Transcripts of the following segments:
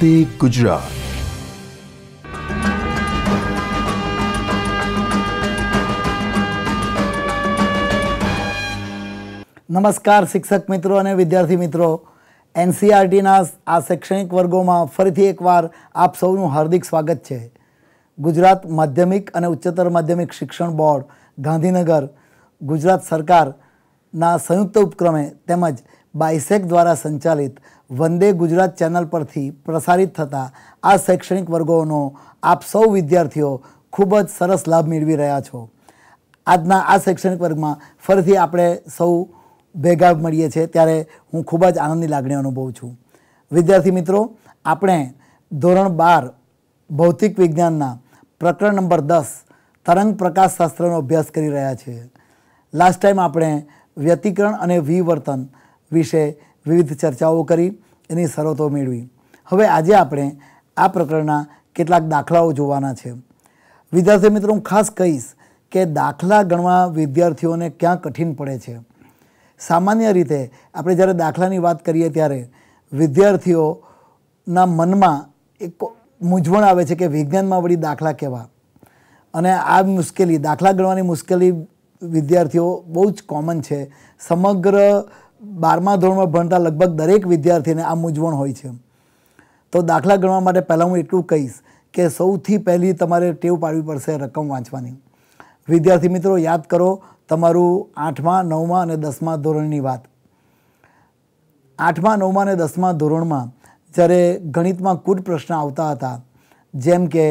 વંદે ગુજરાત નમસ્કાર શિક્ષક મિત્રો અને વિદ્યાર્થી મિત્રો એનસીઆરટીના આ શૈક્ષણિક વર્ગોમાં ફરીથી એકવાર આપ સૌનું હાર્દિક સ્વાગત છે ગુજરાત માધ્યમિક અને ઉચ્ચતર માધ્યમિક શિક્ષણ બોર્ડ ગાંધીનગર ગુજરાત સરકારના સંયુક્ત ઉપક્રમે તેમજ બાઇસેક દ્વારા સંચાલિત વંદે ગુજરાત ચેનલ પરથી પ્રસારિત થતા આ શૈક્ષણિક વર્ગોનો આપ સૌ વિદ્યાર્થીઓ ખૂબ જ સરસ લાભ મેળવી રહ્યા છો આજના આ શૈક્ષણિક વર્ગમાં ફરીથી આપણે સૌ ભેગા મળીએ છીએ ત્યારે હું ખૂબ જ આનંદની લાગણી અનુભવું છું વિદ્યાર્થી મિત્રો આપણે ધોરણ બાર ભૌતિક વિજ્ઞાનના પ્રકરણ નંબર દસ તરંગ પ્રકાશશાસ્ત્રનો અભ્યાસ કરી રહ્યા છીએ લાસ્ટ ટાઈમ આપણે વ્યતિકરણ અને વિવર્તન વિશે વિવિધ ચર્ચાઓ કરી એની શરતો મેળવી હવે આજે આપણે આ પ્રકરણના કેટલાક દાખલાઓ જોવાના છે વિદ્યાર્થી મિત્રો હું ખાસ કહીશ કે દાખલા ગણવા વિદ્યાર્થીઓને ક્યાં કઠિન પડે છે સામાન્ય રીતે આપણે જ્યારે દાખલાની વાત કરીએ ત્યારે વિદ્યાર્થીઓના મનમાં એક મૂંઝવણ આવે છે કે વિજ્ઞાનમાં વળી દાખલા કહેવા અને આ મુશ્કેલી દાખલા ગણવાની મુશ્કેલી વિદ્યાર્થીઓ બહુ જ કોમન છે સમગ્ર બારમા ધોરણમાં ભણતા લગભગ દરેક વિદ્યાર્થીને આ મૂંઝવણ હોય છે તો દાખલા ગણવા માટે પહેલાં હું એટલું કહીશ કે સૌથી પહેલી તમારે ટેવ પાડવી પડશે રકમ વાંચવાની વિદ્યાર્થી મિત્રો યાદ કરો તમારું આઠમા નવમાં અને દસમા ધોરણની વાત આઠમા નવમાં અને દસમા ધોરણમાં જ્યારે ગણિતમાં કુટ પ્રશ્ન આવતા હતા જેમ કે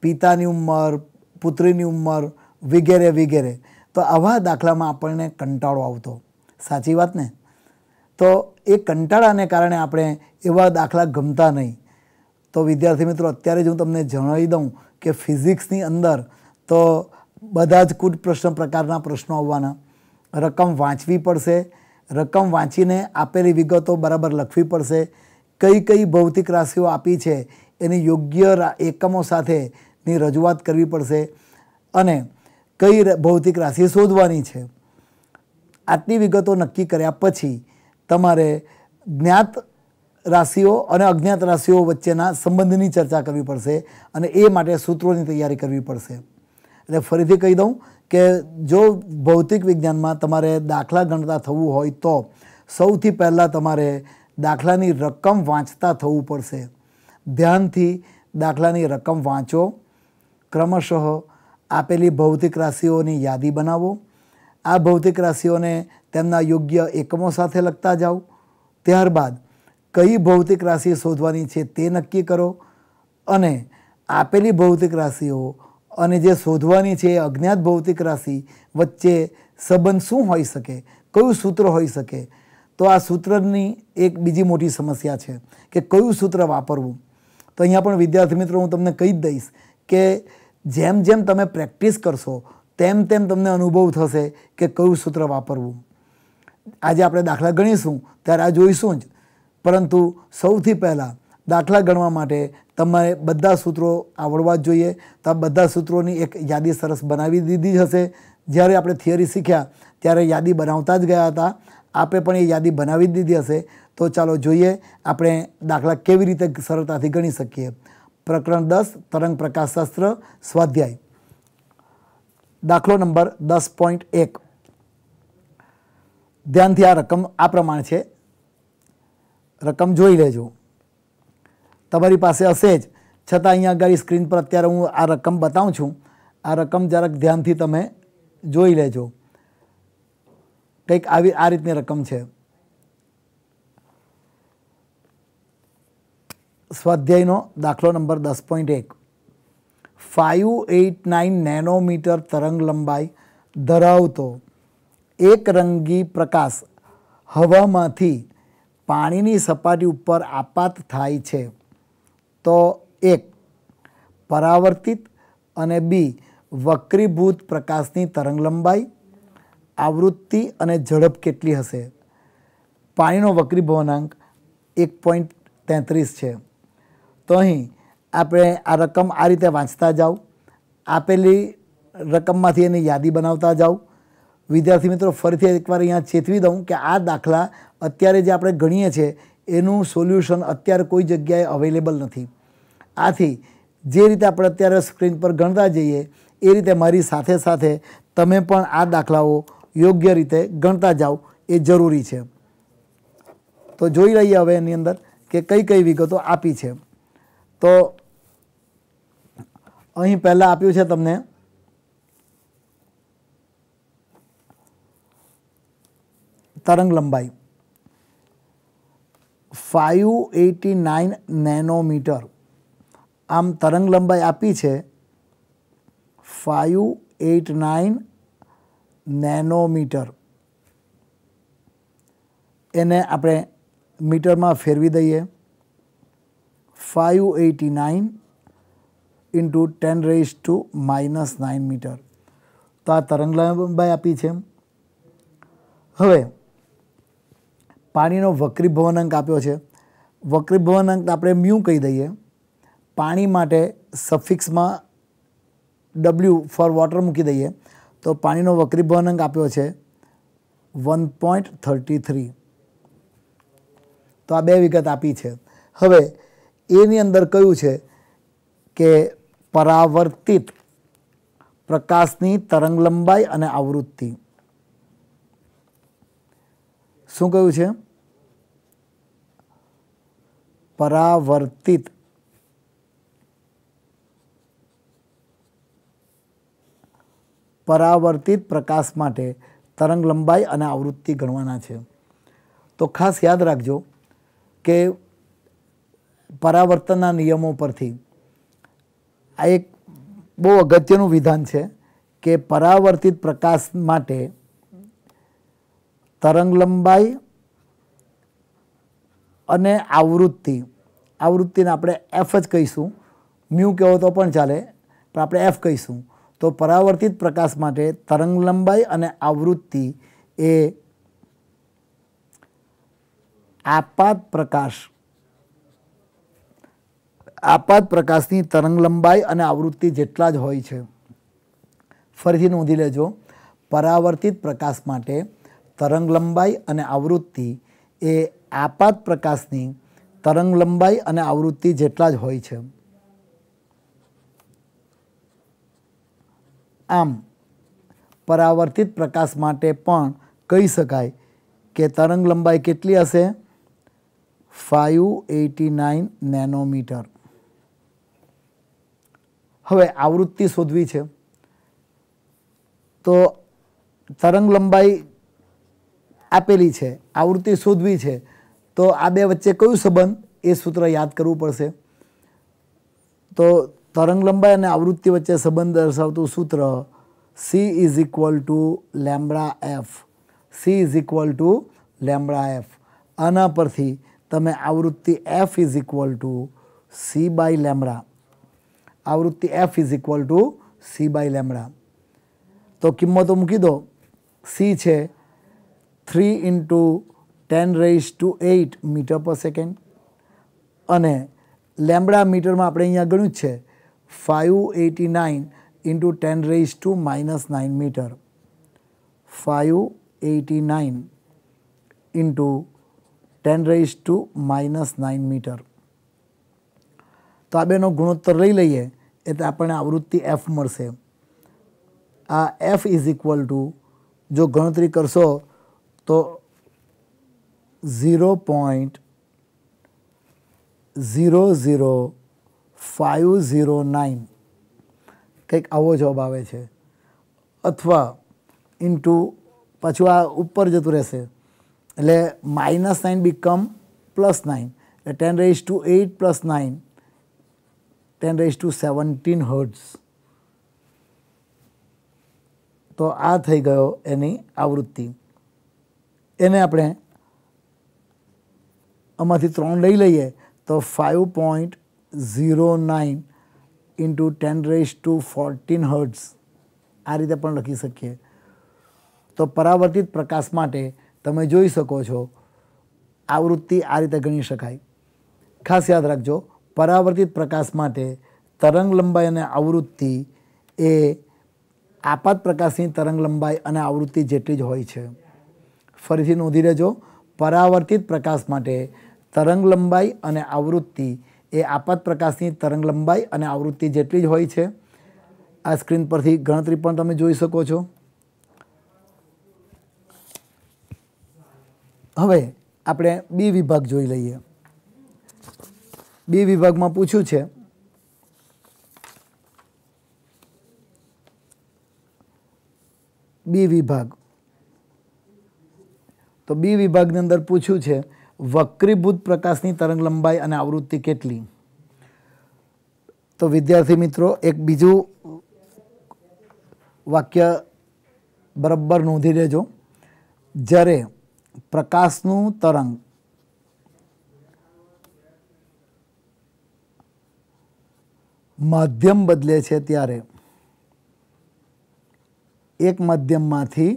પિતાની ઉંમર પુત્રીની ઉંમર વગેરે વગેરે તો આવા દાખલામાં આપણને કંટાળો આવતો સાચી વાત ને તો એ કંટાળાને કારણે આપણે એવા દાખલા ગમતા નહીં તો વિદ્યાર્થી મિત્રો અત્યારે જ હું તમને જણાવી દઉં કે ફિઝિક્સની અંદર તો બધા જ કૂટ પ્રશ્ન પ્રકારના પ્રશ્નો આવવાના રકમ વાંચવી પડશે રકમ વાંચીને આપેલી વિગતો બરાબર લખવી પડશે કઈ કઈ ભૌતિક રાશિઓ આપી છે એની યોગ્ય એકમો સાથેની રજૂઆત કરવી પડશે અને કઈ ભૌતિક રાશિ શોધવાની છે આટલી વિગતો નક્કી કર્યા પછી તમારે જ્ઞાત રાશિઓ અને અજ્ઞાત રાશિઓ વચ્ચેના સંબંધની ચર્ચા કરવી પડશે અને એ માટે સૂત્રોની તૈયારી કરવી પડશે એટલે ફરીથી કહી દઉં કે જો ભૌતિક વિજ્ઞાનમાં તમારે દાખલા ગણતા થવું હોય તો સૌથી પહેલાં તમારે દાખલાની રકમ વાંચતા થવું પડશે ધ્યાનથી દાખલાની રકમ વાંચો ક્રમશઃ આપેલી ભૌતિક રાશિઓની યાદી બનાવો આ ભૌતિક રાશિઓને તેમના યોગ્ય એકમો સાથે લખતા જાઓ ત્યારબાદ કઈ ભૌતિક રાશિ શોધવાની છે તે નક્કી કરો અને આપેલી ભૌતિક રાશિઓ અને જે શોધવાની છે એ અજ્ઞાત ભૌતિક રાશિ વચ્ચે સંબંધ શું હોઈ શકે કયું સૂત્ર હોઈ શકે તો આ સૂત્રની એક બીજી મોટી સમસ્યા છે કે કયું સૂત્ર વાપરવું તો અહીંયા પણ વિદ્યાર્થી મિત્રો હું તમને કહી જ દઈશ કે જેમ જેમ તમે પ્રેક્ટિસ કરશો તેમ તેમ તમને અનુભવ થશે કે કયું સૂત્ર વાપરવું આજે આપણે દાખલા ગણીશું ત્યારે આ જોઈશું જ પરંતુ સૌથી પહેલાં દાખલા ગણવા માટે તમારે બધા સૂત્રો આવડવા જ જોઈએ તો આ બધા સૂત્રોની એક યાદી સરસ બનાવી દીધી હશે જ્યારે આપણે થિયરી શીખ્યા ત્યારે યાદી બનાવતા જ ગયા હતા આપે પણ એ યાદી બનાવી દીધી હશે તો ચાલો જોઈએ આપણે દાખલા કેવી રીતે સરળતાથી ગણી શકીએ પ્રકરણ દસ તરંગ પ્રકાશશાસ્ત્ર સ્વાધ્યાય દાખલો નંબર દસ પોઈન્ટ એક ધ્યાનથી આ રકમ આ પ્રમાણે છે રકમ જોઈ લેજો તમારી પાસે હશે જ છતાં અહીંયા આગળ સ્ક્રીન પર અત્યારે હું આ રકમ બતાવું છું આ રકમ જરાક ધ્યાનથી તમે જોઈ લેજો કંઈક આવી આ રીતની રકમ છે સ્વાધ્યાયનો દાખલો નંબર દસ પોઈન્ટ એક ફાઇવ એઇટ નાઇન નેનોમીટર તરંગ લંબાઈ ધરાવતો એકરંગી પ્રકાશ હવામાંથી પાણીની સપાટી ઉપર આપાત થાય છે તો એક પરાવર્તિત અને બી વક્રીભૂત પ્રકાશની તરંગલંબાઈ આવૃત્તિ અને ઝડપ કેટલી હશે પાણીનો વક્રીભવનાંક એક પોઈન્ટ તેત્રીસ છે તો અહીં આપણે આ રકમ આ રીતે વાંચતા જાઓ આપેલી રકમમાંથી એની યાદી બનાવતા જાઓ વિદ્યાર્થી મિત્રો ફરીથી એકવાર અહીંયા ચેતવી દઉં કે આ દાખલા અત્યારે જે આપણે ગણીએ છીએ એનું સોલ્યુશન અત્યારે કોઈ જગ્યાએ અવેલેબલ નથી આથી જે રીતે આપણે અત્યારે સ્ક્રીન પર ગણતા જઈએ એ રીતે મારી સાથે સાથે તમે પણ આ દાખલાઓ યોગ્ય રીતે ગણતા જાઓ એ જરૂરી છે તો જોઈ લઈએ હવે એની અંદર કે કઈ કઈ વિગતો આપી છે તો અહીં પહેલાં આપ્યું છે તમને તરંગ લંબાઈ ફાઇવ એટી નાઇન નેનોમીટર આમ તરંગ લંબાઈ આપી છે ફાઇવ એટ નાઇન નેનોમીટર એને આપણે મીટરમાં ફેરવી દઈએ five eighty nine into ten raise to minus nine metre તો આ તરંગ લંબાઈ આપી છે હવે પાણીનો વક્રીભવન અંક આપ્યો છે વક્રીભવન અંક આપણે મ્યુ કહી દઈએ પાણી માટે સફિક્સમાં ડબલ્યુ ફોર વોટર મૂકી દઈએ તો પાણીનો વક્રીભવન અંક આપ્યો છે વન પોઈન્ટ થર્ટી થ્રી તો આ બે વિગત આપી છે હવે એની અંદર કયું છે કે પરાવર્તિત પ્રકાશની તરંગલંબાઈ અને આવૃત્તિ શું કહ્યું છે પરાવર્તિત પરાવર્તિત પ્રકાશ માટે તરંગ લંબાઈ અને આવૃત્તિ ગણવાના છે તો ખાસ યાદ રાખજો કે પરાવર્તનના નિયમો પરથી આ એક બહુ અગત્યનું વિધાન છે કે પરાવર્તિત પ્રકાશ માટે તરંગ લંબાઈ અને આવૃત્તિ આવૃત્તિને આપણે એફ જ કહીશું મ્યુ કહેવો તો પણ ચાલે પણ આપણે એફ કહીશું તો પરાવર્તિત પ્રકાશ માટે તરંગ લંબાઈ અને આવૃત્તિ એ આપાત પ્રકાશ આપાત પ્રકાશની તરંગ લંબાઈ અને આવૃત્તિ જેટલા જ હોય છે ફરીથી નોંધી લેજો પરાવર્તિત પ્રકાશ માટે તરંગ લંબાઈ અને આવૃત્તિ એ આપાત પ્રકાશની તરંગ લંબાઈ અને આવૃત્તિ જેટલા જ હોય છે આમ પરાવર્તિત પ્રકાશ માટે પણ કહી શકાય કે તરંગ લંબાઈ કેટલી હશે ફાઇવ એટી નાઇન નેનોમીટર હવે આવૃત્તિ શોધવી છે તો તરંગ લંબાઈ આપેલી છે આવૃત્તિ શોધવી છે તો આ બે વચ્ચે કયું સંબંધ એ સૂત્ર યાદ કરવું પડશે તો તરંગ લંબાઈ અને આવૃત્તિ વચ્ચે સંબંધ દર્શાવતું સૂત્ર C is equal to lambda F C is equal to lambda F આના પરથી તમે આવૃત્તિ F is equal to C by lambda આવૃત્તિ F is equal to C by lambda તો કિંમતો મૂકી દો સી છે three into ten raise to eight metre per second અને લેમડા મીટરમાં આપણે અહીંયા ગણ્યું છે five eighty nine into ten raise to minus nine metre five eighty nine into ten raise to minus nine metre તો આ બેનો ગુણોત્તર લઈ લઈએ એટલે આપણને આવૃત્તિ એફ મળશે આ એફ ઇઝ ઇક્વલ ટુ જો ગણતરી કરશો તો zero point zero zero five zero nine કંઈક આવો જવાબ આવે છે અથવા ઇન્ટુ પાછું આ ઉપર જતું રહેશે એટલે minus nine become plus nine એટલે ten raise to eight plus nine ten raise to seventeen hertz તો આ થઈ ગયો એની આવૃત્તિ એને આપણે આમાંથી ત્રણ લઈ લઈએ તો five point zero nine into ten raise to fourteen hertz આ રીતે પણ લખી શકીએ તો પરાવર્તિત પ્રકાશ માટે તમે જોઈ શકો છો આવૃત્તિ આ રીતે ગણી શકાય ખાસ યાદ રાખજો પરાવર્તિત પ્રકાશ માટે તરંગ લંબાઈ અને આવૃત્તિ એ આપાત પ્રકાશની તરંગ લંબાઈ અને આવૃત્તિ જેટલી જ હોય છે ફરીથી નોંધી લેજો પરાવર્તિત પ્રકાશ માટે તરંગ લંબાઈ અને આવૃત્તિ એ આપાત પ્રકાશની તરંગ લંબાઈ અને આવૃત્તિ જેટલી જ હોય છે આ સ્ક્રીન પરથી ગણતરી પણ તમે જોઈ શકો છો હવે આપણે બી વિભાગ જોઈ લઈએ બી વિભાગમાં પૂછ્યું છે બી વિભાગ તો બી વિભાગની અંદર પૂછ્યું છે વક્રીભૂત પ્રકાશની તરંગ લંબાઈ અને આવૃત્તિ કેટલી તો વિદ્યાર્થી મિત્રો એક બીજું વાક્ય બરાબર નોંધી લેજો જ્યારે પ્રકાશનું તરંગ માધ્યમ બદલે છે ત્યારે એક માધ્યમમાંથી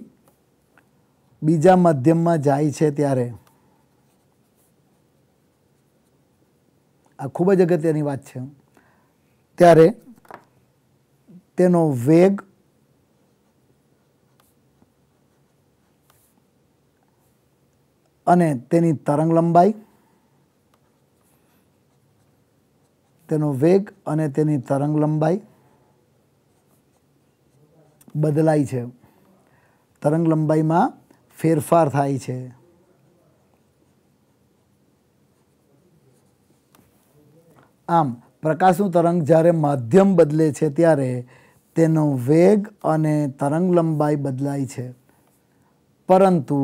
બીજા માધ્યમમાં જાય છે ત્યારે આ ખૂબ જ અગત્યની વાત છે ત્યારે તેનો વેગ અને તેની તરંગ લંબાઈ તેનો વેગ અને તેની તરંગ લંબાઈ બદલાય છે તરંગ લંબાઈમાં ફેરફાર થાય છે આમ પ્રકાશનું તરંગ જ્યારે માધ્યમ બદલે છે ત્યારે તેનો વેગ અને તરંગ લંબાઈ બદલાય છે પરંતુ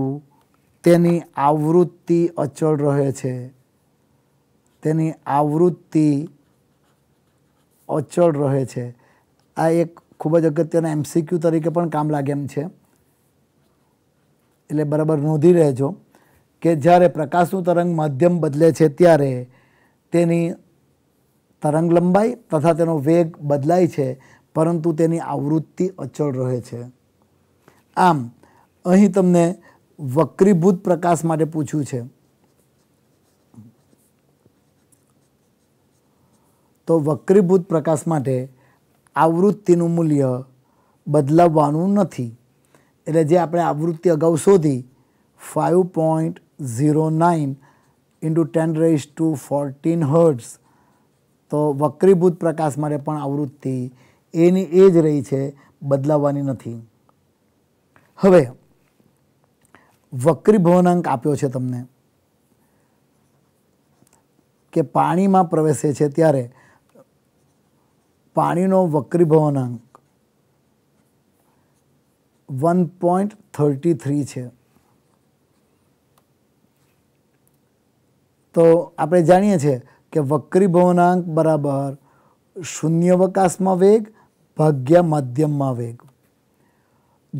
તેની આવૃત્તિ અચળ રહે છે તેની આવૃત્તિ અચળ રહે છે આ એક ખૂબ જ અગત્યના એમસીક્યુ તરીકે પણ કામ લાગે એમ છે એટલે બરાબર નોંધી રહેજો કે જ્યારે પ્રકાશનું તરંગ માધ્યમ બદલે છે ત્યારે તેની તરંગ લંબાઈ તથા તેનો વેગ બદલાય છે પરંતુ તેની આવૃત્તિ અચળ રહે છે આમ અહીં તમને વક્રીભૂત પ્રકાશ માટે પૂછ્યું છે તો વક્રીભૂત પ્રકાશ માટે આવૃત્તિનું મૂલ્ય બદલાવવાનું નથી એટલે જે આપણે આવૃત્તિ અગાઉ શોધી five point zero nine into ten raise to fourteen hertz તો વક્રીભૂત પ્રકાશ માટે પણ આવૃત્તિ એની એ જ રહી છે બદલાવવાની નથી હવે વક્રીભવનાંક આપ્યો છે તમને કે પાણીમાં પ્રવેશે છે ત્યારે પાણીનો વક્રીભવનાંક વન પોઈન્ટ થર્ટી થ્રી છે તો આપણે જાણીએ છીએ કે વક્રીભવનાંક બરાબર શૂન્યવકાશમાં વેગ ભાગ્યા માધ્યમમાં વેગ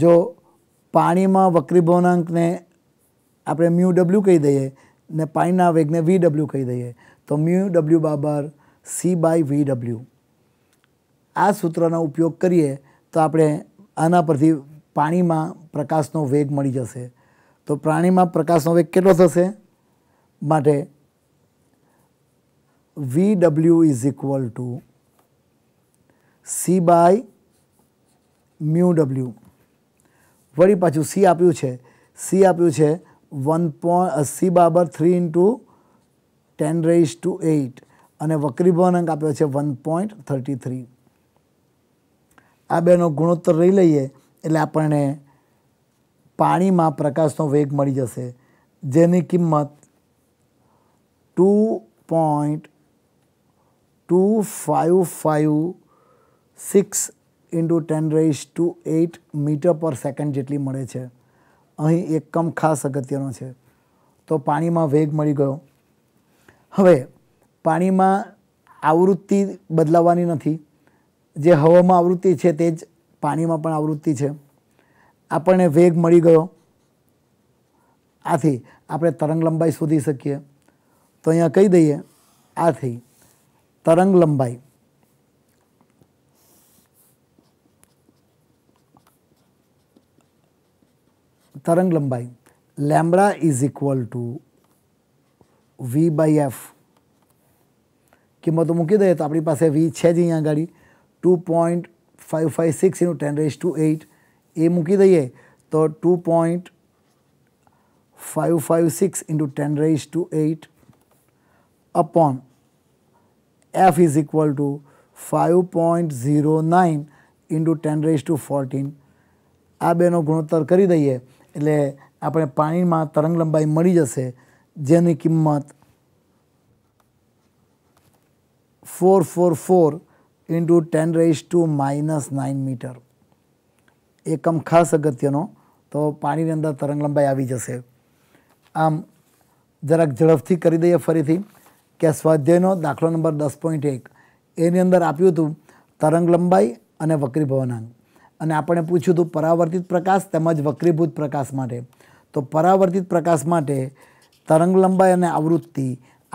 જો પાણીમાં વક્રીભવનાંકને આપણે મ્યુ ડબલ્યુ કહી દઈએ ને પાણીના વેગને વી ડબલ્યુ કહી દઈએ તો મ્યુ ડબલ્યુ બરાબર સી બાય વી ડબલ્યુ આ સૂત્રનો ઉપયોગ કરીએ તો આપણે આના પરથી પાણીમાં પ્રકાશનો વેગ મળી જશે તો પ્રાણીમાં પ્રકાશનો વેગ કેટલો થશે માટે V W is equal to C by mu W વળી પાછું સી આપ્યું છે સી આપ્યું છે વન પોઈન્ટ સી બાબર three into ten raise to eight અને વક્રીભવન અંક આપ્યો છે વન પોઈન્ટ થર્ટી થ્રી આ બેનો ગુણોત્તર લઈ લઈએ એટલે આપણને પાણીમાં પ્રકાશનો વેગ મળી જશે જેની કિંમત two point two five five six into ten raise to eight metre per second જેટલી મળે છે અહીં એકમ ખાસ અગત્યનો છે તો પાણીમાં વેગ મળી ગયો હવે પાણીમાં આવૃત્તિ બદલાવાની નથી જે હવામાં આવૃત્તિ છે તે જ પાણીમાં પણ આવૃત્તિ છે આપણને વેગ મળી ગયો આથી આપણે તરંગ લંબાઈ શોધી શકીએ તો અહીંયા કહી દઈએ આથી થઈ તરંગ લંબાઈ તરંગ લંબાઈ lambda is equal to V by F કિંમતો મૂકી દઈએ તો આપણી પાસે વી છે જ અહીંયા આગળ ટુ પોઈન્ટ 556 * 10 रेस टू 8 ए मुकी दइए तो 2. 556 * 10 raise to 8 upon f = 5.09 * 10 raise to 14 આ બે નો ગુણોત્તર કરી દઈએ એટલે આપણે પાણીમાં તરંગ લંબાઈ મળી જશે જે ની કિંમત 444 into ten raise to minus nine metre એકમ ખાસ અગત્યનો તો પાણીની અંદર તરંગલંબાઈ આવી જશે આમ જરાક ઝડપથી કરી દઈએ ફરીથી કે સ્વાધ્યાયનો દાખલો નંબર દસ પોઈન્ટ એક એની અંદર આપ્યું હતું તરંગલંબાઈ અને વક્રીભવનાંક અને આપણે પૂછ્યું હતું પરાવર્તિત પ્રકાશ તેમજ વક્રીભૂત પ્રકાશ માટે તો પરાવર્તિત પ્રકાશ માટે તરંગલંબાઈ અને આવૃત્તિ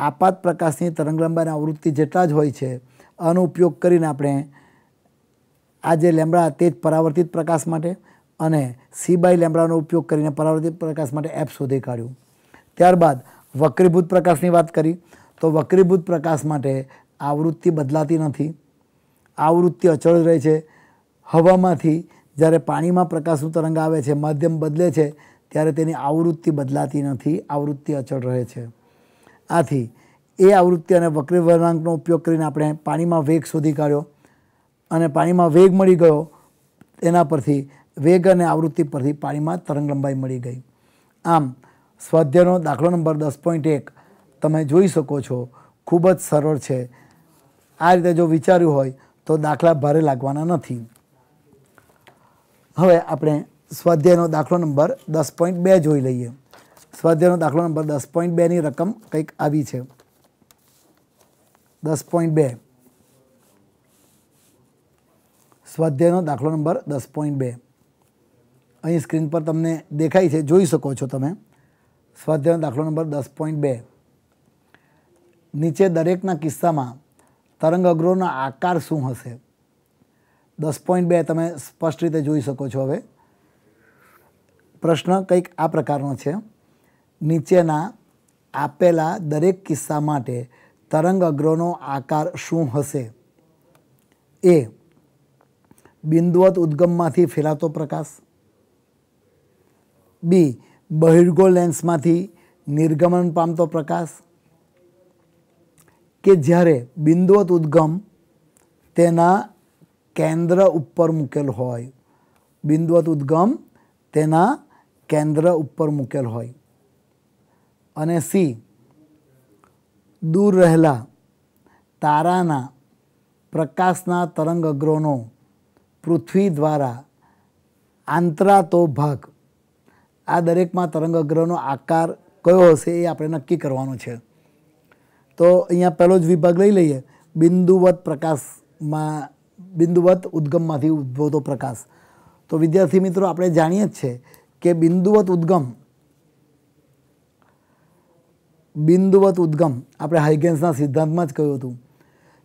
આપાત પ્રકાશની તરંગલંબાઈ અને આવૃત્તિ જેટલા જ હોય છે આનો ઉપયોગ કરીને આપણે આ જે લેમડા તે જ પરાવર્તિત પ્રકાશ માટે અને સી બાય લેમડાનો ઉપયોગ કરીને પરાવર્તિત પ્રકાશ માટે એપ શોધી કાઢ્યું ત્યારબાદ વક્રીભૂત પ્રકાશની વાત કરી તો વક્રીભૂત પ્રકાશ માટે આવૃત્તિ બદલાતી નથી આવૃત્તિ અચળ રહે છે હવામાંથી જ્યારે પાણીમાં પ્રકાશનું તરંગ આવે છે માધ્યમ બદલે છે ત્યારે તેની આવૃત્તિ બદલાતી નથી આવૃત્તિ અચળ રહે છે આથી એ આવૃત્તિ અને વક્રી વળાંકનો ઉપયોગ કરીને આપણે પાણીમાં વેગ શોધી કાઢ્યો અને પાણીમાં વેગ મળી ગયો એના પરથી વેગ અને આવૃત્તિ પરથી પાણીમાં તરંગ લંબાઈ મળી ગઈ આમ સ્વાધ્યાયનો દાખલો નંબર દસ પોઈન્ટ એક તમે જોઈ શકો છો ખૂબ જ સરળ છે આ રીતે જો વિચાર્યું હોય તો દાખલા ભારે લાગવાના નથી હવે આપણે સ્વાધ્યાયનો દાખલો નંબર દસ પોઈન્ટ બે જોઈ લઈએ સ્વાધ્યાયનો દાખલો નંબર દસ પોઈન્ટ બેની રકમ કંઈક આવી છે દસ પોઈન્ટ બે સ્વાધ્યાયનો દાખલો નંબર દસ પોઈન્ટ બે અહીં સ્ક્રીન પર તમને દેખાય છે જોઈ શકો છો તમે સ્વાધ્યાયનો દાખલો નંબર દસ પોઈન્ટ બે નીચે દરેકના કિસ્સામાં તરંગ અગ્રોનો આકાર શું હશે દસ પોઈન્ટ બે તમે સ્પષ્ટ રીતે જોઈ શકો છો હવે પ્રશ્ન કંઈક આ પ્રકારનો છે નીચેના આપેલા દરેક કિસ્સા માટે તરંગ અગ્રોનો આકાર શું હશે એ બિંદુવત ઉદ્ગમમાંથી ફેલાતો પ્રકાશ બી બહિર્ગો લેન્સમાંથી નિર્ગમન પામતો પ્રકાશ કે જ્યારે બિંદુવત ઉદ્ગમ તેના કેન્દ્ર ઉપર મૂકેલ હોય બિંદુવત ઉદ્ગમ તેના કેન્દ્ર ઉપર મૂકેલ હોય અને સી દૂર રહેલા તારાના પ્રકાશના તરંગ અગ્રોનો પૃથ્વી દ્વારા આંતરાતો ભાગ આ દરેકમાં તરંગ અગ્રહનો આકાર કયો હશે એ આપણે નક્કી કરવાનો છે તો અહીંયા પહેલો જ વિભાગ લઈ લઈએ બિંદુવત પ્રકાશમાં બિંદુવત ઉદ્ગમમાંથી ઉદ્ભવતો પ્રકાશ તો વિદ્યાર્થી મિત્રો આપણે જાણીએ જ છે કે બિંદુવત ઉદ્ગમ બિંદુવત ઉદ્ગમ આપણે હાઇગેન્સના સિદ્ધાંતમાં જ કહ્યું હતું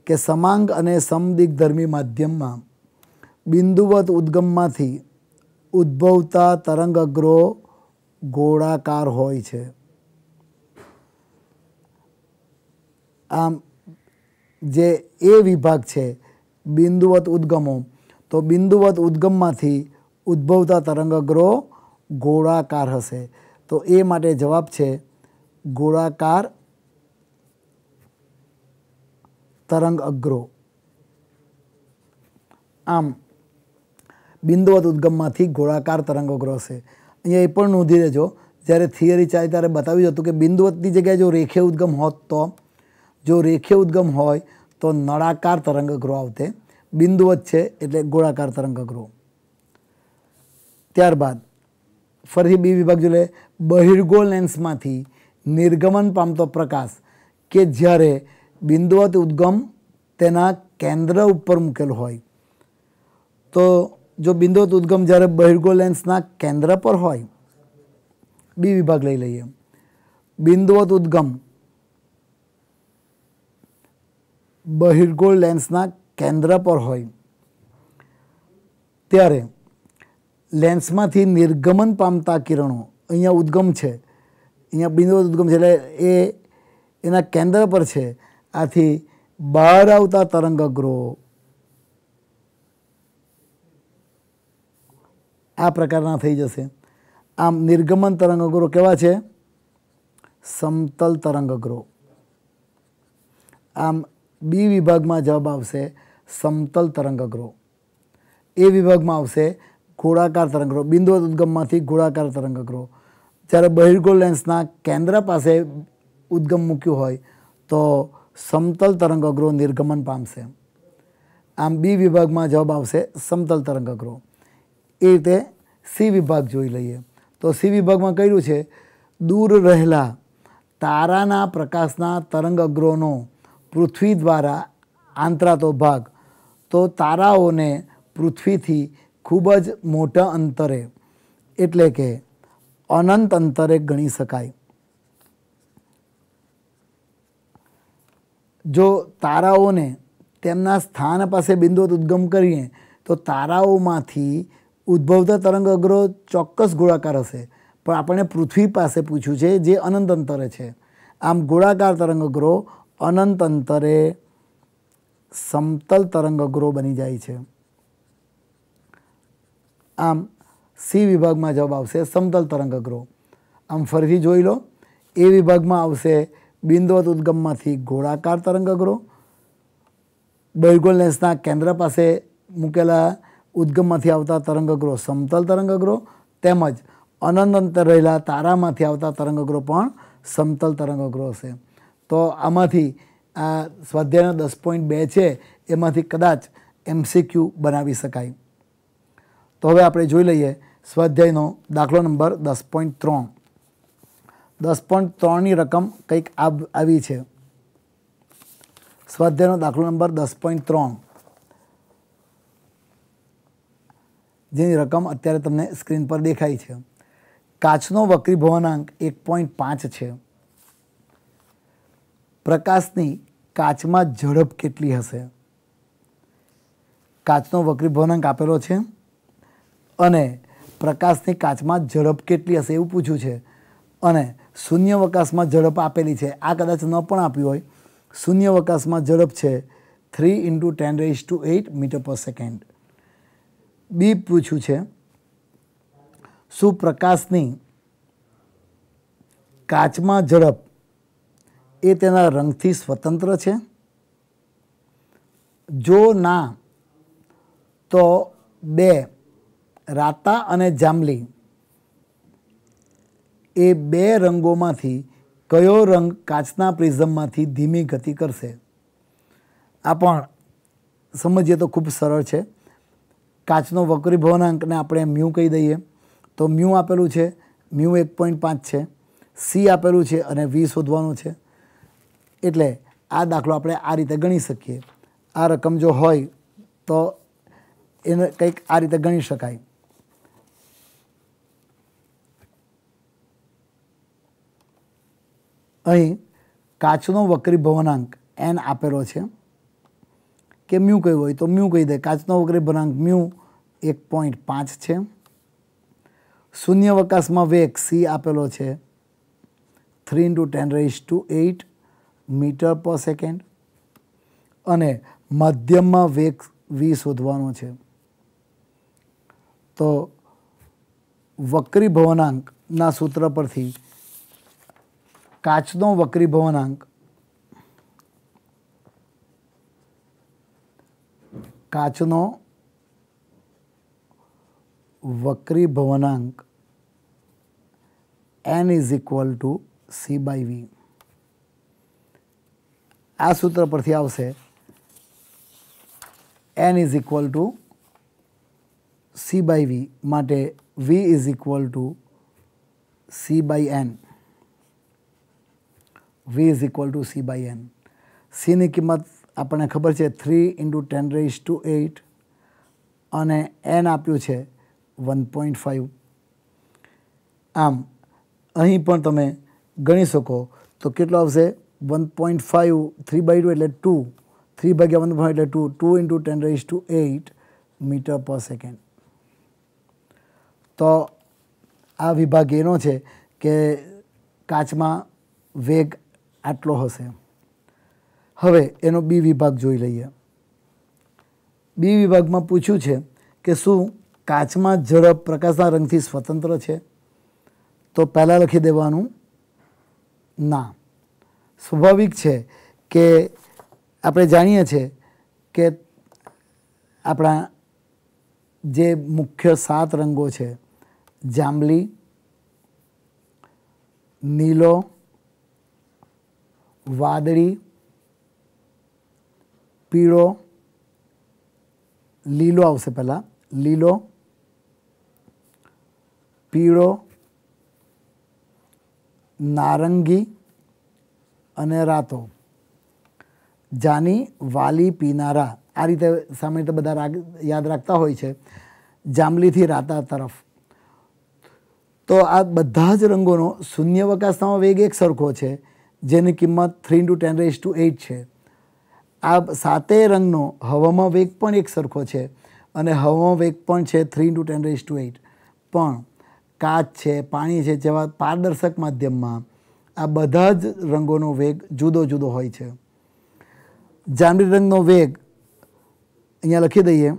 કે સમાંગ અને સમદિગ્ધર્મી માધ્યમમાં બિંદુવત ઉદ્ગમમાંથી ઉદ્ભવતા તરંગગ્રો ગોળાકાર હોય છે આમ જે એ વિભાગ છે બિંદુવત ઉદ્ગમો તો બિંદુવત ઉદ્ગમમાંથી ઉદ્ભવતા તરંગગ્રો ગોળાકાર હશે તો એ માટે જવાબ છે ગોળાકાર તરંગ અગ્રો આમ બિંદુવત ઉદ્ગમમાંથી ગોળાકાર તરંગ અગ્રો હશે અહીંયા એ પણ નોંધી લેજો જ્યારે થિયરી ચાલે ત્યારે બતાવ્યું હતું કે બિંદુવતની જગ્યાએ જો રેખે ઉદ્ગમ હોત તો જો રેખીય ઉદ્ગમ હોય તો નળાકાર તરંગગ્રહ આવતે બિંદુવત છે એટલે ગોળાકાર તરંગગ્રહ ત્યારબાદ ફરીથી બી વિભાગ જો બહિર્ગો લેન્સમાંથી નિર્ગમન પામતો પ્રકાશ કે જ્યારે બિંદુવત ઉદ્ગમ તેના કેન્દ્ર ઉપર મૂકેલો હોય તો જો બિંદુવત ઉદ્ગમ જ્યારે બહિર્ગો લેન્સના કેન્દ્ર પર હોય બી વિભાગ લઈ લઈએ બિંદુવત ઉદ્ગમ બહિર્ગોળ લેન્સના કેન્દ્ર પર હોય ત્યારે લેન્સમાંથી નિર્ગમન પામતા કિરણો અહીંયા ઉદ્ગમ છે અહીંયા બિંદુ ઉદ્ગમ છે એટલે એ એના કેન્દ્ર પર છે આથી બહાર આવતા તરંગ તરંગગ્રો આ પ્રકારના થઈ જશે આમ નિર્ગમન તરંગ તરંગગ્રો કેવા છે સમતલ તરંગ તરંગગ્રો આમ બી વિભાગમાં જવાબ આવશે સમતલ તરંગ તરંગગ્રો એ વિભાગમાં આવશે ગોળાકાર તરંગગ્રો બિંદુ ઉદગમમાંથી ગોળાકાર તરંગ તરંગગ્રો જ્યારે બહિર્ગોળ લેન્સના કેન્દ્ર પાસે ઉદ્ગમ મૂક્યું હોય તો સમતલ તરંગગ્રહ નિર્ગમન પામશે આમ બી વિભાગમાં જવાબ આવશે સમતલ તરંગગ્રહ એ રીતે સી વિભાગ જોઈ લઈએ તો સી વિભાગમાં કર્યું છે દૂર રહેલા તારાના પ્રકાશના તરંગગ્રહનો પૃથ્વી દ્વારા આંતરાતો ભાગ તો તારાઓને પૃથ્વીથી ખૂબ જ મોટા અંતરે એટલે કે અનંત અંતરે ગણી શકાય જો તારાઓને તેમના સ્થાન પાસે બિંદુઓ ઉદ્ગમ કરીએ તો તારાઓમાંથી ઉદ્ભવતા તરંગ અગ્રો ચોક્કસ ગોળાકાર હશે પણ આપણે પૃથ્વી પાસે પૂછ્યું છે જે અનંત અંતરે છે આમ ગોળાકાર તરંગગ્રો અનંત અંતરે સમતલ તરંગગ્રો બની જાય છે આમ સી વિભાગમાં જવાબ આવશે સમતલ તરંગગ્રહો આમ ફરીથી જોઈ લો એ વિભાગમાં આવશે બિંદુવત ઉદ્ગમમાંથી ગોળાકાર તરંગગ્રહો બૈર્ગોલ લેન્સના કેન્દ્ર પાસે મૂકેલા ઉદગમમાંથી આવતા તરંગગ્રહો સમતલ તરંગગ્રહો તેમજ અનંત અંતર રહેલા તારામાંથી આવતા તરંગગ્રહો પણ સમતલ તરંગગ્રહો છે તો આમાંથી આ સ્વાધ્યાયના દસ પોઈન્ટ બે છે એમાંથી કદાચ એમસીક્યુ બનાવી શકાય તો હવે આપણે જોઈ લઈએ સ્વાધ્યાયનો દાખલો નંબર દસ પોઈન્ટ ત્રણ દસ પોઈન્ટ ત્રણની રકમ કંઈક આવી છે સ્વાધ્યાયનો દાખલો નંબર દસ પોઈન્ટ ત્રણ જેની રકમ અત્યારે તમને સ્ક્રીન પર દેખાય છે કાચનો વક્રી ભવનાંક એક પોઈન્ટ પાંચ છે પ્રકાશની કાચમાં ઝડપ કેટલી હશે કાચનો વક્રી ભવનાંક આપેલો છે અને પ્રકાશની કાચમાં ઝડપ કેટલી હશે એવું પૂછ્યું છે અને શૂન્યવકાશમાં ઝડપ આપેલી છે આ કદાચ ન પણ આપ્યું હોય શૂન્યવકાશમાં ઝડપ છે three into ten raise to eight metre per second B પૂછ્યું છે શું પ્રકાશની કાચમાં ઝડપ એ તેના રંગથી સ્વતંત્ર છે જો ના તો બે રાતા અને જાંબલી એ બે રંગોમાંથી કયો રંગ કાચના પ્રિઝમમાંથી ધીમી ગતિ કરશે આ પણ સમજીએ તો ખૂબ સરળ છે કાચનો વક્રીભવનાંકને આપણે મ્યુ કહી દઈએ તો મ્યુ આપેલું છે મ્યુ એક પોઈન્ટ પાંચ છે સી આપેલું છે અને વી શોધવાનું છે એટલે આ દાખલો આપણે આ રીતે ગણી શકીએ આ રકમ જો હોય તો એને કંઈક આ રીતે ગણી શકાય અહીં કાચનો વક્રી ભવનાંક એન આપેલો છે કે મ્યુ કહ્યું હોય તો મ્યુ કહી દે કાચનો વક્રી ભવનાંક મ્યુ એક પોઈન્ટ પાંચ છે શૂન્યવકાશમાં વેગ સી આપેલો છે three into ten raise to eight metre per second અને માધ્યમમાં વેગ વી શોધવાનો છે તો વક્રી ભવનાંકના સૂત્ર પરથી કાચનો વક્રી ભવનાંક કાચનો વક્રી ભવનાંક N is equal to C by V આ સૂત્ર પરથી આવશે N is equal to C by V માટે V is equal to C by N V is equal to C by N ની કિંમત આપણને ખબર છે three into ten raise to eight અને એન આપ્યું છે વન પોઈન્ટ ફાઇવ આમ અહીં પણ તમે ગણી શકો તો કેટલો આવશે one point five three by two એટલે ટુ થ્રી ભાગ્યા વન એટલે two two into ten raise to eight metre per second તો આ વિભાગ એનો છે કે કાચમાં વેગ આટલો હશે હવે એનો બી વિભાગ જોઈ લઈએ બી વિભાગમાં પૂછ્યું છે કે શું કાચમાં ઝડપ પ્રકાશના રંગથી સ્વતંત્ર છે તો પહેલાં લખી દેવાનું ના સ્વાભાવિક છે કે આપણે જાણીએ છીએ કે આપણા જે મુખ્ય સાત રંગો છે જાંબલી નીલો વાદળી પીળો લીલો આવશે પહેલાં લીલો પીળો નારંગી અને રાતો જાની વાલી પીનારા આ રીતે સામે રીતે બધા રાગ યાદ રાખતા હોય છે જાંબલીથી રાતા તરફ તો આ બધા જ રંગોનો શૂન્યવકાશનો વેગ એક સરખો છે જેની કિંમત three into ten raise to eight છે આ સાતેય રંગનો હવામાં વેગ પણ એક સરખો છે અને હવામાં વેગ પણ છે three into ten raise to eight પણ કાચ છે પાણી છે જેવા પારદર્શક માધ્યમમાં આ બધા જ રંગોનો વેગ જુદો જુદો હોય છે જાંબલી રંગનો વેગ અહીંયા લખી દઈએ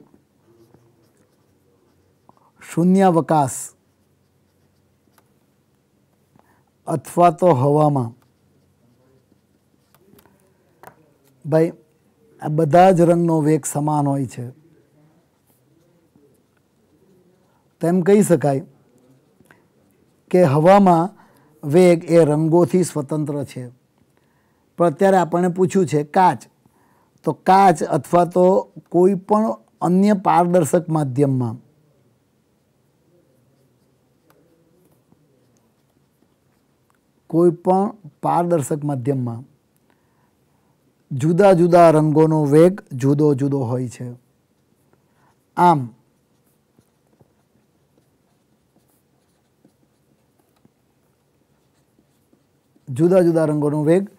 શૂન્યાવકાશ અથવા તો હવામાં ભાઈ આ બધા જ રંગનો વેગ સમાન હોય છે તેમ કહી શકાય કે હવામાં વેગ એ રંગોથી સ્વતંત્ર છે પણ અત્યારે આપણે પૂછ્યું છે કાચ તો કાચ અથવા તો કોઈ પણ અન્ય પારદર્શક માધ્યમમાં કોઈ પણ પારદર્શક માધ્યમમાં જુદા જુદા રંગોનો વેગ જુદો જુદો હોય છે આમ જુદા જુદા રંગોનો વેગ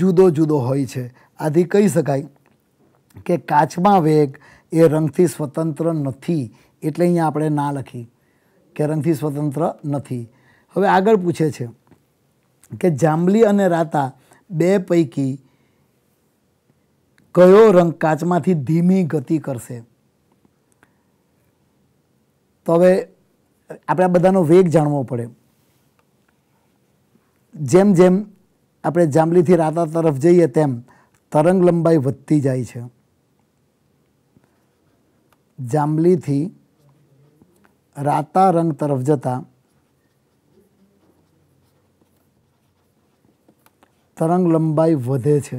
જુદો જુદો હોય છે આથી કહી શકાય કે કાચમાં વેગ એ રંગથી સ્વતંત્ર નથી એટલે અહીંયા આપણે ના લખી કે રંગથી સ્વતંત્ર નથી હવે આગળ પૂછે છે કે જાંબલી અને રાતા બે પૈકી કયો રંગ કાચમાંથી ધીમી ગતિ કરશે તો હવે આપણે આ બધાનો વેગ જાણવો પડે જેમ જેમ આપણે જાંબલીથી રાતા તરફ જઈએ તેમ તરંગ લંબાઈ વધતી જાય છે જાંબલીથી રાતા રંગ તરફ જતા તરંગ લંબાઈ વધે છે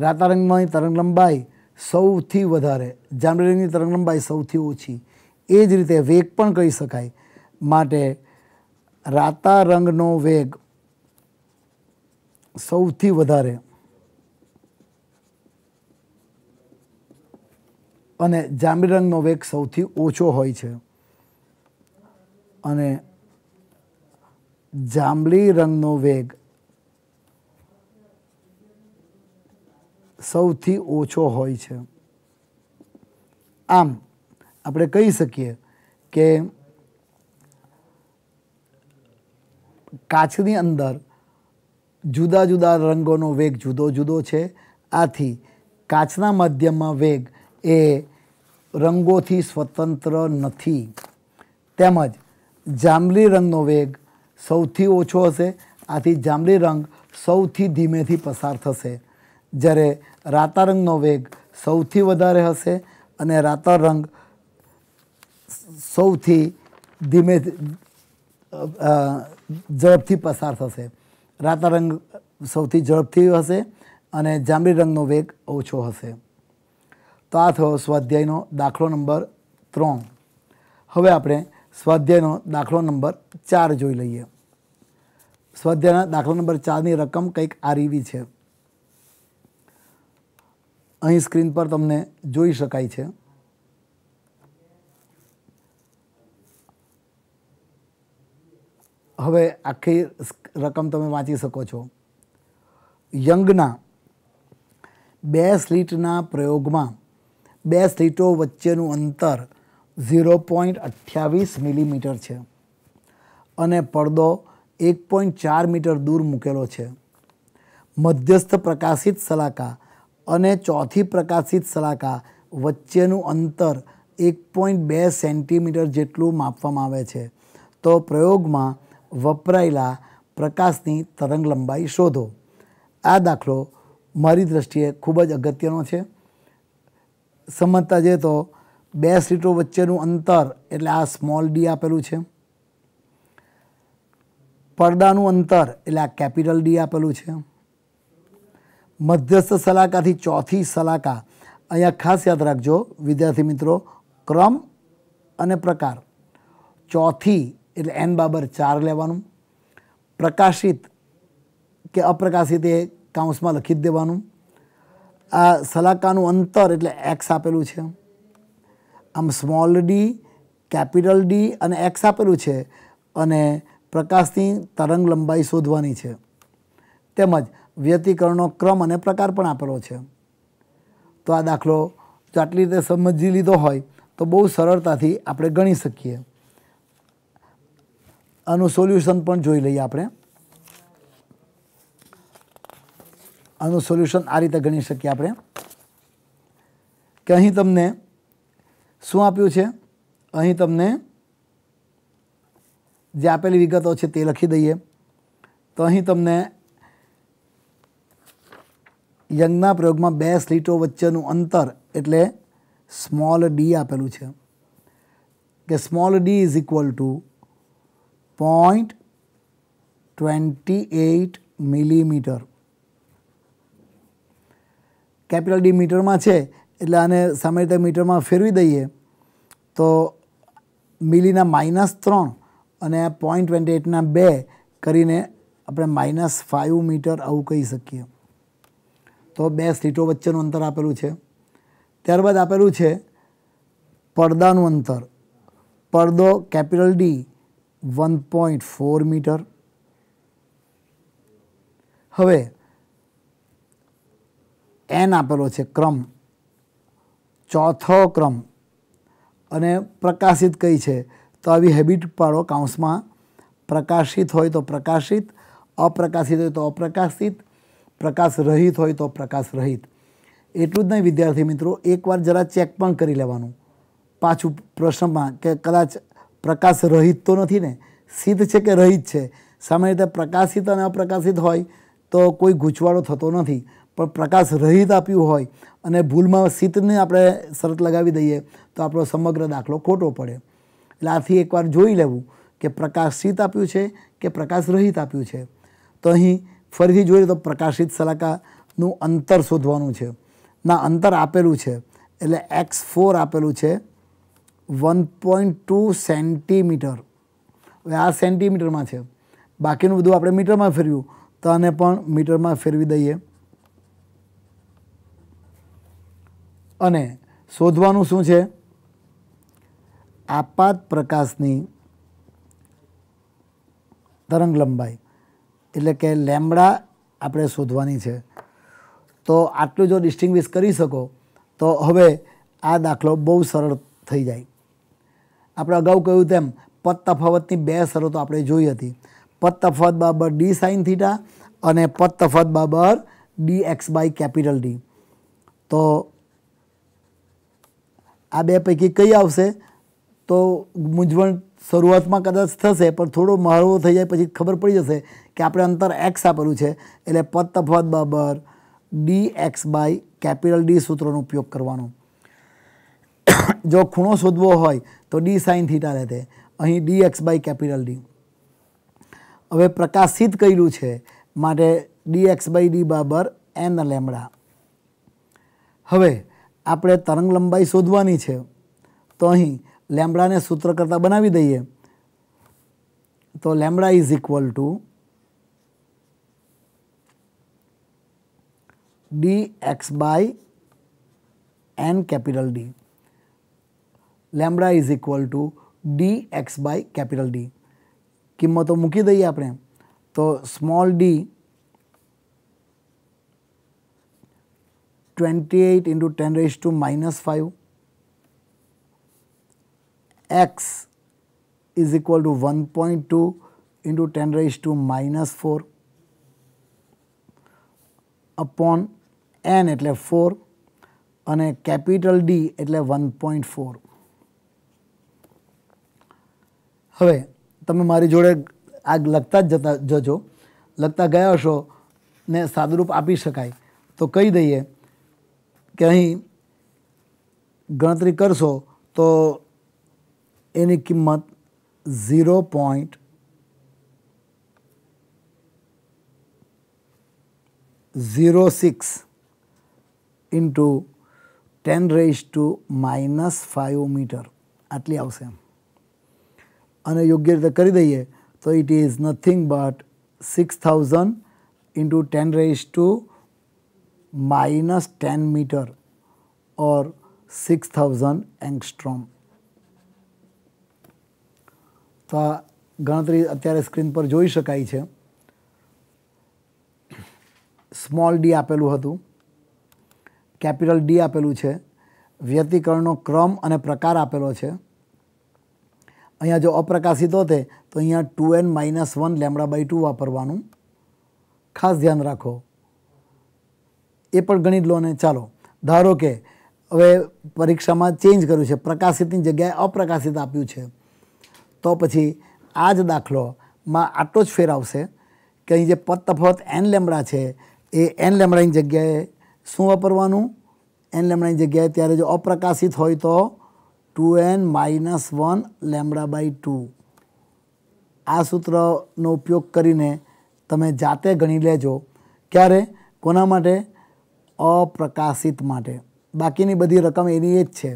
રાતારંગમાંની તરંગ લંબાઈ સૌથી વધારે જાંબરેલીની તરંગ લંબાઈ સૌથી ઓછી એ જ રીતે વેગ પણ કહી શકાય માટે રાતારંગનો વેગ સૌથી વધારે અને જાંબલી રંગનો વેગ સૌથી ઓછો હોય છે અને જાંબલી રંગનો વેગ સૌથી ઓછો હોય છે આમ આપણે કહી શકીએ કે કાચની અંદર જુદા જુદા રંગોનો વેગ જુદો જુદો છે આથી કાચના માધ્યમમાં વેગ એ રંગોથી સ્વતંત્ર નથી તેમજ જાંબલી રંગનો વેગ સૌથી ઓછો હશે આથી જાંબલી રંગ સૌથી ધીમેથી પસાર થશે જ્યારે રાતારંગનો વેગ સૌથી વધારે હશે અને રાતારંગ સૌથી ધીમે ઝડપથી પસાર થશે રાતારંગ સૌથી ઝડપથી હશે અને જાંબલી રંગનો વેગ ઓછો હશે તો આ થયો સ્વાધ્યાયનો દાખલો નંબર ત્રણ હવે આપણે સ્વાધ્યાયનો દાખલો નંબર ચાર જોઈ લઈએ સ્વાધ્યાયના દાખલા નંબર ચારની રકમ કંઈક આરીવી છે અહીં સ્ક્રીન પર તમને જોઈ શકાય છે હવે આખી રકમ તમે વાંચી શકો છો યંગના બે સ્લીટના પ્રયોગમાં બે સ્લીટો વચ્ચેનું અંતર ઝીરો પોઈન્ટ અઠ્યાવીસ મિલીમીટર છે અને પડદો એક પોઈન્ટ ચાર મીટર દૂર મૂકેલો છે મધ્યસ્થ પ્રકાશિત સલાકા અને ચોથી પ્રકાશિત સલાકા વચ્ચેનું અંતર એક પોઈન્ટ બે સેન્ટીમીટર જેટલું માપવામાં આવે છે તો પ્રયોગમાં વપરાયેલા પ્રકાશની તરંગ લંબાઈ શોધો આ દાખલો મારી દ્રષ્ટિએ ખૂબ જ અગત્યનો છે સમજતા જઈએ તો બે સીટો વચ્ચેનું અંતર એટલે આ સ્મોલ ડી આપેલું છે પડદાનું અંતર એટલે આ કેપિટલ ડી આપેલું છે મધ્યસ્થ સલાકાથી ચોથી સલાકા અહીંયા ખાસ યાદ રાખજો વિદ્યાર્થી મિત્રો ક્રમ અને પ્રકાર ચોથી એટલે એન બાબર ચાર લેવાનું પ્રકાશિત કે અપ્રકાશિત એ કાઉન્સમાં લખી જ દેવાનું આ સલાકાનું અંતર એટલે એક્સ આપેલું છે આમ સ્મોલ ડી કેપિટલ ડી અને એક્સ આપેલું છે અને પ્રકાશની તરંગ લંબાઈ શોધવાની છે તેમજ વ્યતિકરણનો ક્રમ અને પ્રકાર પણ આપેલો છે તો આ દાખલો જો આટલી રીતે સમજી લીધો હોય તો બહુ સરળતાથી આપણે ગણી શકીએ આનું સોલ્યુશન પણ જોઈ લઈએ આપણે આનું સોલ્યુશન આ રીતે ગણી શકીએ આપણે કે અહીં તમને શું આપ્યું છે અહીં તમને જે આપેલી વિગતો છે તે લખી દઈએ તો અહીં તમને યંગના પ્રયોગમાં બે સ્લીટો વચ્ચેનું અંતર એટલે સ્મોલ ડી આપેલું છે કે small D is equal to point twenty eight millimetre capital D મીટરમાં છે એટલે આને સામે રીતે મીટરમાં ફેરવી દઈએ તો મિલીના માઇનસ ત્રણ અને પોઈન્ટ ટ્વેન્ટી એટના બે કરીને આપણે માઇનસ ફાઇવ મીટર આવું કહી શકીએ તો બે સ્લીટો વચ્ચેનું અંતર આપેલું છે ત્યારબાદ આપેલું છે પડદાનું અંતર પડદો capital D one point four metre હવે એન આપેલો છે ક્રમ ચોથો ક્રમ અને પ્રકાશિત કઈ છે તો આવી હેબિટ પાડો કાઉન્સમાં પ્રકાશિત હોય તો પ્રકાશિત અપ્રકાશિત હોય તો અપ્રકાશિત પ્રકાશ રહિત હોય તો પ્રકાશ રહિત એટલું જ નહીં વિદ્યાર્થી મિત્રો એકવાર જરા ચેક પણ કરી લેવાનું પાછું પ્રશ્નમાં કે કદાચ પ્રકાશ રહિત તો નથી ને સિદ્ધ છે કે રહિત છે સામાન્ય રીતે પ્રકાશિત અને અપ્રકાશિત હોય તો કોઈ ગૂંચવાળો થતો નથી પણ પ્રકાશ રહિત આપ્યું હોય અને ભૂલમાં સિદ્ધને આપણે શરત લગાવી દઈએ તો આપણો સમગ્ર દાખલો ખોટો પડે એટલે આથી એકવાર જોઈ લેવું કે પ્રકાશિત આપ્યું છે કે પ્રકાશ રહિત આપ્યું છે તો અહીં ફરીથી જોઈએ તો પ્રકાશિત સલાકાનું અંતર શોધવાનું છે ના અંતર આપેલું છે એટલે એક્સ ફોર આપેલું છે વન પોઈન્ટ ટુ સેન્ટીમીટર હવે આ સેન્ટીમીટરમાં છે બાકીનું બધું આપણે મીટરમાં ફેરવ્યું તો આને પણ મીટરમાં ફેરવી દઈએ અને શોધવાનું શું છે આપાત પ્રકાશની તરંગ લંબાઈ એટલે કે લેમડા આપણે શોધવાની છે તો આટલું જો ડિસ્ટિંગ્વિશ કરી શકો તો હવે આ દાખલો બહુ સરળ થઈ જાય આપણે અગાઉ કહ્યું તેમ પદ તફાવતની બે શરતો આપણે જોઈ હતી પદ તફાવત બરાબર ડી સાઇન થીટા અને પદ તફાવત બરાબર D X by capital D તો આ બે પૈકી કઈ આવશે તો મૂંઝવણ શરૂઆતમાં કદાચ થશે પણ થોડો મહારવો થઈ જાય પછી ખબર પડી જશે કે આપણે અંતર એક્સ આપેલું છે એટલે પદ તફાવત બરાબર D X by capital D સૂત્રોનો ઉપયોગ કરવાનો જો ખૂણો શોધવો હોય તો ડી સાઇન થીટા રહેતે અહીં D X by capital D હવે પ્રકાશિત કર્યું છે માટે ડી એક્સ બાય ડી બરાબર એન લેમડા હવે આપણે તરંગ લંબાઈ શોધવાની છે તો અહીં લેમડાને સૂત્ર કરતાં બનાવી દઈએ તો lambda is equal to D X by N capital D lambda is equal to D X by capital D किमत मूकी दी अपने तो small D twenty eight into ten raise to minus five X is equal to one point two into ten raise to minus four upon N એટલે four અને capital D એટલે one point four હવે તમે મારી જોડે આ લખતા જ જતા જજો લખતા ગયા હશો ને સાદુરૂપ આપી શકાય તો કહી દઈએ કે અહીં ગણતરી કરશો તો એની કિંમત zero point zero six into ten raise to minus five metre આટલી આવશે એમ અને યોગ્ય રીતે કરી દઈએ તો it is nothing but six thousand into ten raise to minus ten metre or six thousand angstrom તો આ ગણતરી અત્યારે સ્ક્રીન પર જોઈ શકાય છે સ્મોલ ડી આપેલું હતું કેપિટલ ડી આપેલું છે વ્યતિકરણનો ક્રમ અને પ્રકાર આપેલો છે અહીંયા જો અપ્રકાશિત હોતે તો અહીંયા two N minus one lambda by two વાપરવાનું ખાસ ધ્યાન રાખો એ પણ ગણિત લો ને ચાલો ધારો કે હવે પરીક્ષામાં ચેન્જ કર્યું છે પ્રકાશિતની જગ્યાએ અપ્રકાશિત આપ્યું છે તો પછી આ જ દાખલોમાં આટલો જ ફેર આવશે કે અહીં જે પત તફત એન લેમડા છે એ એન લેમડાની જગ્યાએ શું વાપરવાનું એન લેમડાની જગ્યાએ ત્યારે જો અપ્રકાશિત હોય તો two N minus one lambda by two આ સૂત્રનો ઉપયોગ કરીને તમે જાતે ગણી લેજો ક્યારે કોના માટે અપ્રકાશિત માટે બાકીની બધી રકમ એની એ જ છે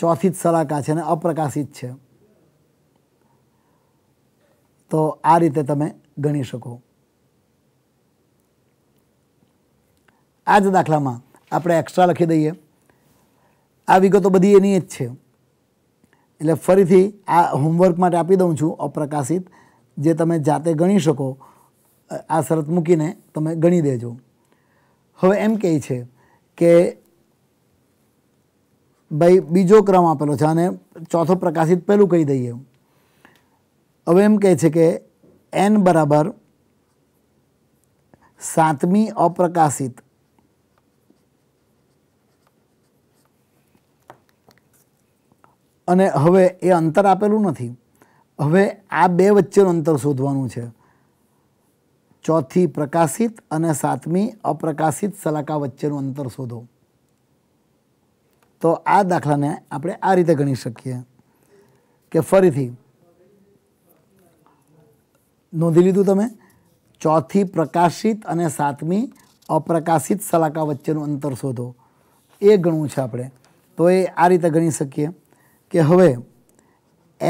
ચોથી જ સલાકા છે અને અપ્રકાશિત છે તો આ રીતે તમે ગણી શકો આ જ દાખલામાં આપણે એક્સ્ટ્રા લખી દઈએ આ વિગતો બધી એની જ છે એટલે ફરીથી આ હોમવર્ક માટે આપી દઉં છું અપ્રકાશિત જે તમે જાતે ગણી શકો આ શરત મૂકીને તમે ગણી દેજો હવે એમ કહે છે કે ભાઈ બીજો ક્રમ આપેલો છે અને ચોથો પ્રકાશિત પહેલું કહી દઈએ હવે એમ કહે છે કે એન બરાબર સાતમી અપ્રકાશિત અને હવે એ અંતર આપેલું નથી હવે આ બે વચ્ચેનું અંતર શોધવાનું છે ચોથી પ્રકાશિત અને સાતમી અપ્રકાશિત સલાકા વચ્ચેનું અંતર શોધો તો આ દાખલાને આપણે આ રીતે ગણી શકીએ કે ફરીથી નોંધી લીધું તમે ચોથી પ્રકાશિત અને સાતમી અપ્રકાશિત સલાકા વચ્ચેનું અંતર શોધો એ ગણવું છે આપણે તો એ આ રીતે ગણી શકીએ કે હવે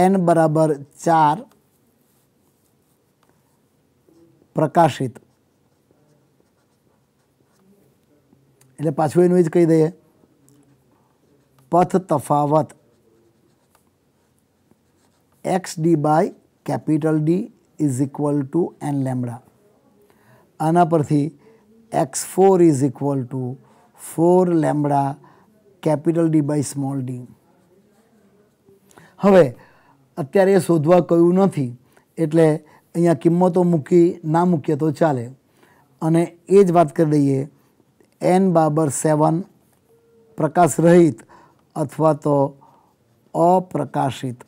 એન બરાબર ચાર પ્રકાશિત એટલે પાછું એનું જ કહી દઈએ પથ તફાવત X D by capital D is equal to N lambda આના પરથી X four is equal to four lambda capital D by small D હવે અત્યારે એ શોધવા કહ્યું નથી એટલે અહીંયા કિંમતો મૂકી ના મૂકીએ તો ચાલે અને એ જ વાત કરી દઈએ એન બાબર સેવન પ્રકાશ રહિત અથવા તો અપ્રકાશિત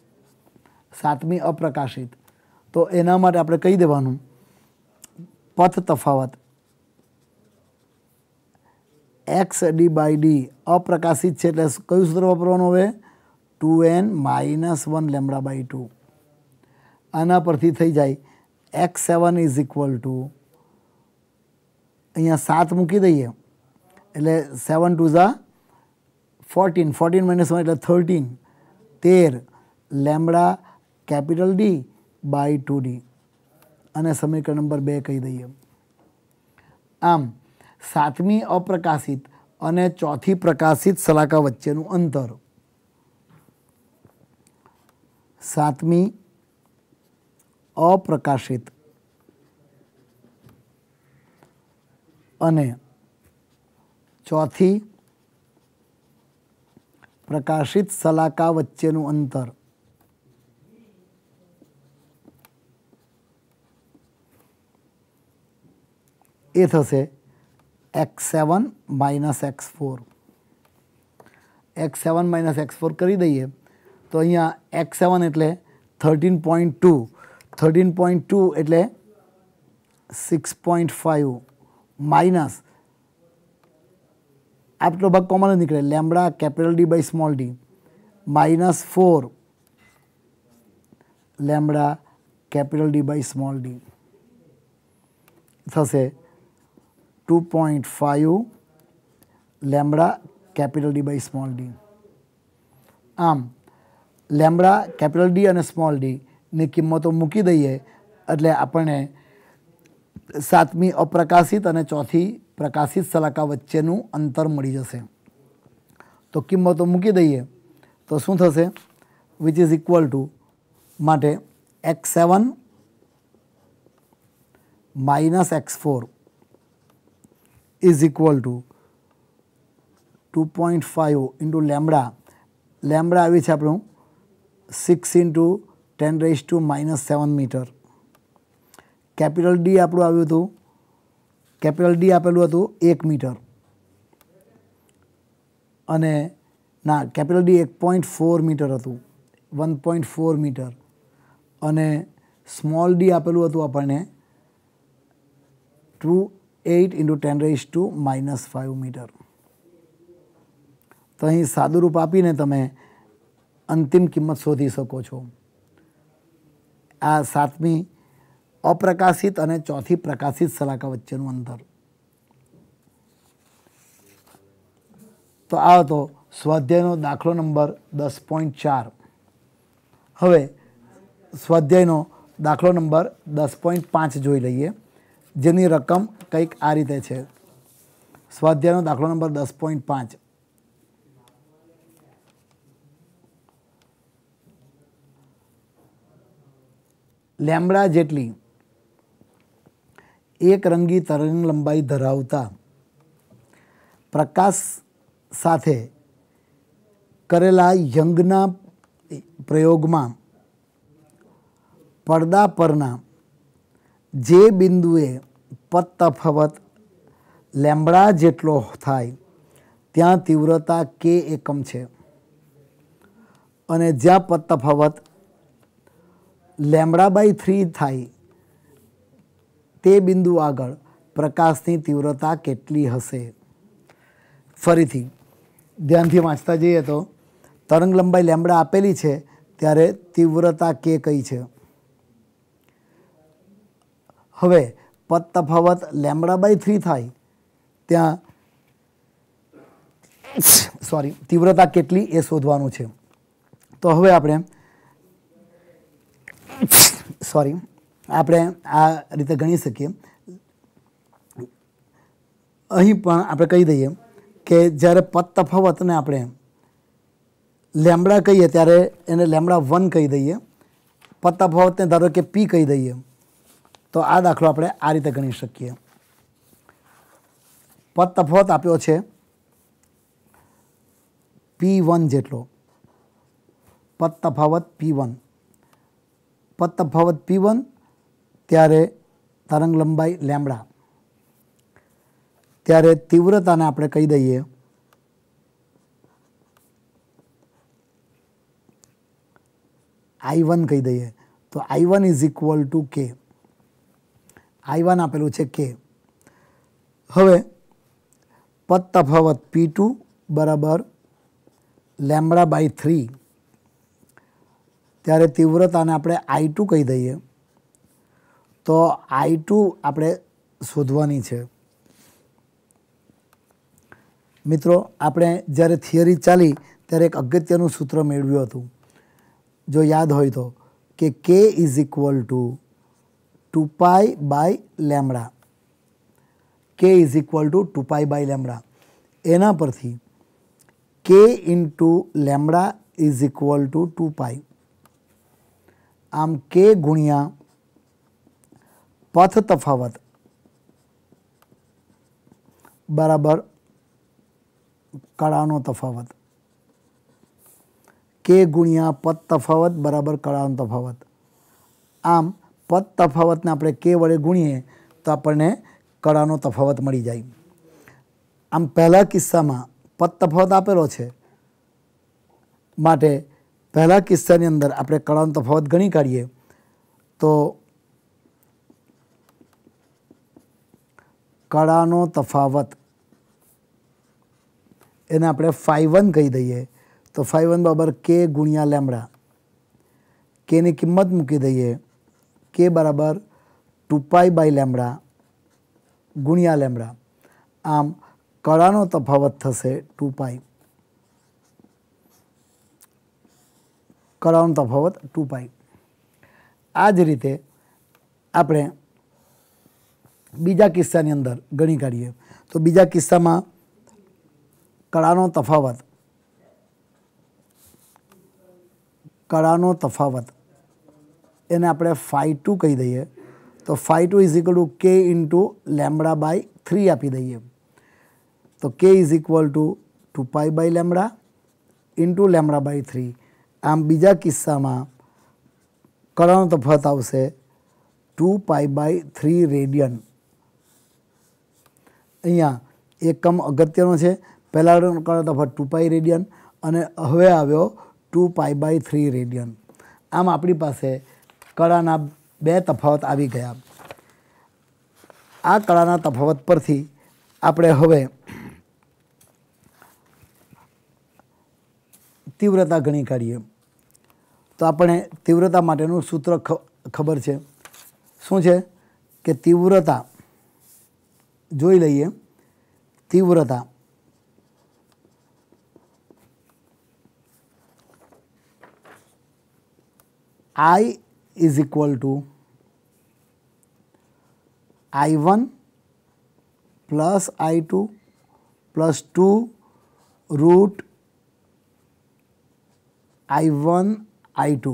સાતમી અપ્રકાશિત તો એના માટે આપણે કહી દેવાનું પથ તફાવત એક્સ ડી બાય ડી અપ્રકાશિત છે એટલે કયું સૂત્ર વાપરવાનું હવે two N minus one lambda by two આના પરથી થઈ જાય X seven is equal to અહીંયા સાત મૂકી દઈએ એટલે સેવન ટુ ઝા ફોર્ટીન ફોર્ટીન માઇનસ વન એટલે થર્ટીન તેર lambda capital D by two D અને સમીકરણ નંબર બે કહી દઈએ આમ સાતમી અપ્રકાશિત અને ચોથી પ્રકાશિત સલાકા વચ્ચેનું અંતર सातवीं अप्रकाशित चौथी प्रकाशित सलाका वच्चे अंतर ये थे X seven minus X four X seven minus X four कर दी તો અહીંયા એક્સ સેવન એટલે thirteen point two thirteen point two એટલે સિક્સ પોઈન્ટ ફાઇવ માઇનસ આટલો ભાગ કોમન જ નીકળે lambda capital D by small D minus four lambda capital D by small D થશે two point five lambda capital D by small D આમ lambda capital D અને small ડીની કિંમતો મૂકી દઈએ એટલે આપણે સાતમી અપ્રકાશિત અને ચોથી પ્રકાશિત સલાકા વચ્ચેનું અંતર મળી જશે તો કિંમતો મૂકી દઈએ તો શું થશે વિચ ઇઝ ઇક્વલ ટુ માટે X seven minus X four is equal to two point five into lambda lambda આવી છે આપણું six into ten raise to minus seven metre capital D આપણું આવ્યું હતું કેપિટલ ડી આપેલું હતું એક મીટર અને ના કેપિટલ ડી એક પોઈન્ટ ફોર મીટર હતું વન પોઈન્ટ ફોર મીટર અને સ્મોલ ડી આપેલું હતું આપણને two eight into ten raise to minus five metre તો અહીં સાદું રૂપ આપીને તમે અંતિમ કિંમત શોધી શકો છો આ સાતમી અપ્રકાશિત અને ચોથી પ્રકાશિત સલાકા વચ્ચેનું અંતર તો આ હતો સ્વાધ્યાયનો દાખલો નંબર દસ પોઈન્ટ ચાર હવે સ્વાધ્યાયનો દાખલો નંબર દસ પોઈન્ટ પાંચ જોઈ લઈએ જેની રકમ કંઈક આ રીતે છે સ્વાધ્યાયનો દાખલો નંબર દસ પોઈન્ટ પાંચ લેમડા જેટલી એક રંગી તરંગ લંબાઈ ધરાવતા પ્રકાશ સાથે કરેલા યંગના પ્રયોગમાં પડદા પરના જે બિંદુએ પદ તફાવત લેમડા જેટલો થાય ત્યાં તીવ્રતા કે એકમ છે અને જ્યાં પદ તફાવત લેમડા બાય થ્રી થાય તે બિંદુ આગળ પ્રકાશની તીવ્રતા કેટલી હશે ફરીથી ધ્યાનથી વાંચતા જઈએ તો તરંગ લંબાઈ લેમડા આપેલી છે ત્યારે તીવ્રતા કે કઈ છે હવે પદ તફાવત લેમડા બાય થ્રી થાય ત્યાં સોરી તીવ્રતા કેટલી એ શોધવાનું છે તો હવે આપણે સોરી આપણે આ રીતે ગણી શકીએ અહીં પણ આપણે કહી દઈએ કે જ્યારે પદ તફાવતને આપણે લેમડા કહીએ ત્યારે એને લેમડા વન કહી દઈએ પદ તફાવતને ધારો કે પી કહી દઈએ તો આ દાખલો આપણે આ રીતે ગણી શકીએ પદ તફાવત આપ્યો છે પી વન જેટલો પદ તફાવત પી વન पद तफावत पी वन तेरे तरंग लंबाई लैमड़ा तेरे तीव्रता ने अपने कही दी आई वन कही दी तो I one is equal to K I one आपेलू है के हमें पद तफावत पी टू बराबर लैमड़ा बाय थ्री ત્યારે તીવ્રતાને આપણે આઈ ટુ કહી દઈએ તો આઈ ટુ આપણે શોધવાની છે મિત્રો આપણે જ્યારે થિયરી ચાલી ત્યારે એક અગત્યનું સૂત્ર મેળવ્યું હતું જો યાદ હોય તો કે K is equal to two pi by lambda K is equal to two pi by lambda એના પરથી K into lambda is equal to two pi આમ કે ગુણ્યા પથ તફાવત બરાબર કળાનો તફાવત કે ગુણ્યા પથ તફાવત બરાબર કળાનો તફાવત આમ પથ તફાવતને આપણે કે વડે ગુણીએ તો આપણને કળાનો તફાવત મળી જાય આમ પહેલા કિસ્સામાં પથ તફાવત આપેલો છે માટે पहला किस्सा अंदर आप कड़ा तफावत गणी काढ़ीए तो कड़ा तफावत एने आप फाइवन कही दी है तो फाइवन बराबर के गुणिया लैमड़ा के किमत मूकी दी के बराबर टू पाई बाय लैमड़ा गुणिया लैमड़ा आम कड़ा तफावत थे पाई કરાનો તફાવત 2 पाई આજ રીતે આપણે બીજા કિસ્સાની અંદર ગણી કાઢીએ તો બીજા કિસ્સામાં કરાનો તફાવત કરાનો તફાવત એને આપણે 52 કહી દઈએ તો 52 = k * λ / 3 આપી દઈએ તો k = 2 पाई / λ * λ / 3 આમ બીજા કિસ્સામાં કળાનો તફાવત આવશે two pi by three radian અહીંયા એકમ અગત્યનો છે પહેલાં કરણનો તફાવત ટુ પાઈ રેડિયન અને હવે આવ્યો two pi by three radian આમ આપણી પાસે કળાના બે તફાવત આવી ગયા આ કળાના તફાવત પરથી આપણે હવે તીવ્રતા ગણી કાઢીએ તો આપણે તીવ્રતા માટેનું સૂત્ર ખબર છે શું છે કે તીવ્રતા જોઈ લઈએ તીવ્રતા I is equal to I one plus I two plus two root I one i2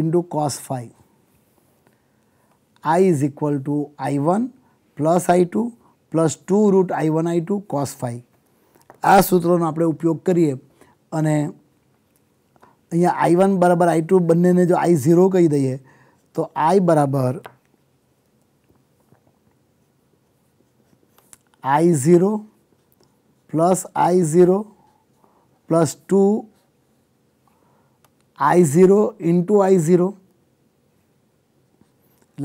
into cos 5 i = i1 + i2 + 2√i1i2 cos 5 આ સૂત્રોનો આપણે ઉપયોગ કરીએ અને અહીંયા i1 = i2 બનેને જો i0 કહી દઈએ તો i = i0 + i0 + 2 I zero into I zero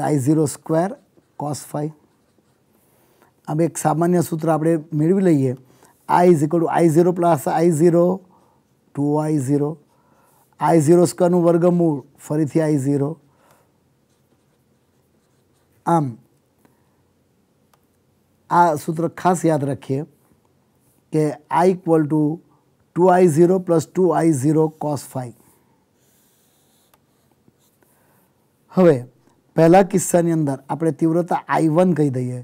I zero square cos five अब एक सामान्य सूत्र आप मेड़ी लीए I is equal to I zero plus I zero two I zero I zero square वर्गमूल फरी आई जीरो आम आ सूत्र खास याद रखिए कि I equal to two I zero plus two I zero cos five હવે પહેલા કિસ્સાની અંદર આપણે તીવ્રતા આઈ વન કહી દઈએ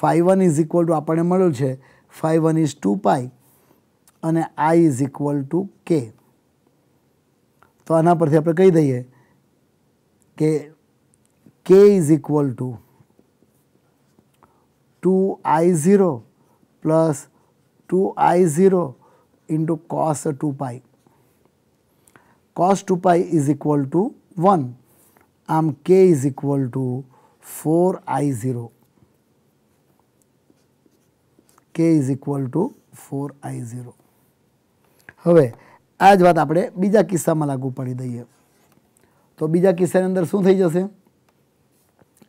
phi one is equal to આપણને મળ્યું છે phi one is two pi અને આઈ ઇઝ ઇક્વલ ટુ કે તો આના પરથી આપણે કહી દઈએ કે K is equal to two I zero plus two I zero into cos two pi cos two pi is equal to one આમ K is equal to four I zero K is equal to four I zero હવે આ જ વાત આપણે બીજા કિસ્સામાં લાગુ પડી દઈએ તો બીજા કિસ્સાની અંદર શું થઈ જશે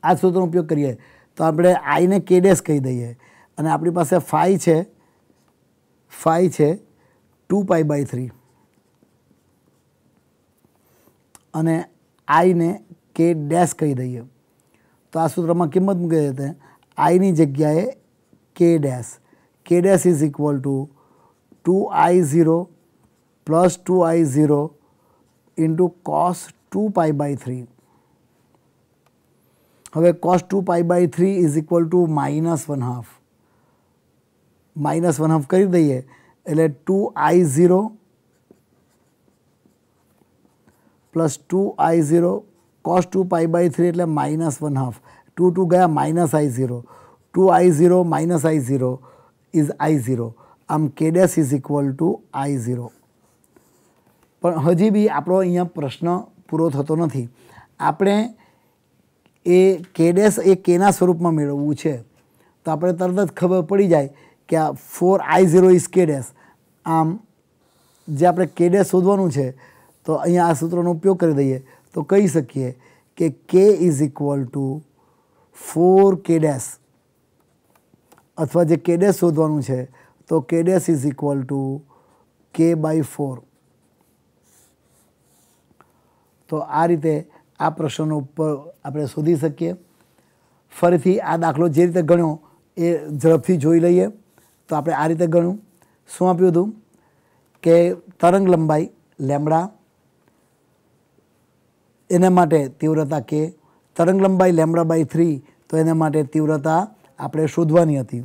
આ સૂત્રનો ઉપયોગ કરીએ તો આપણે આઈને કે ડેશ કહી દઈએ અને આપણી પાસે ફાઈ છે ફાઈ છે ટુ પાઈ બાય થ્રી અને આઈને के डैश कही दी तो आ सूत्र में किमत मूक देते हैं आई की जगह K dash K dash is equal to two I zero plus two I zero into cos two pi by three हम cos two pi by three is equal to minus one half minus one half कर दी है एले two I zero plus two I zero cos two pi by three એટલે minus one half two two ગયા minus I zero two I zero minus I zero is I zero આમ K dash is equal to I zero પણ હજી બી આપણો અહીંયા પ્રશ્ન પૂરો થતો નથી આપણે એ કેડેસ એ કેના સ્વરૂપમાં મેળવવું છે તો આપણે તરત જ ખબર પડી જાય કે આ four I zero is K dash આમ જે આપણે કેડેસ શોધવાનું છે તો અહીંયા આ સૂત્રનો ઉપયોગ કરી દઈએ તો કહી શકીએ કે K is equal to four K dash અથવા જે કે શોધવાનું છે તો K dash is equal to K by four તો આ રીતે આ પ્રશ્નનો ઉપર આપણે શોધી શકીએ ફરીથી આ દાખલો જે રીતે ગણ્યો એ ઝડપથી જોઈ લઈએ તો આપણે આ રીતે ગણ્યું શું આપ્યું હતું કે તરંગ લંબાઈ લેમડા એના માટે તીવ્રતા કે તરંગલંબાઈ લેમડા બાય થ્રી તો એના માટે તીવ્રતા આપણે શોધવાની હતી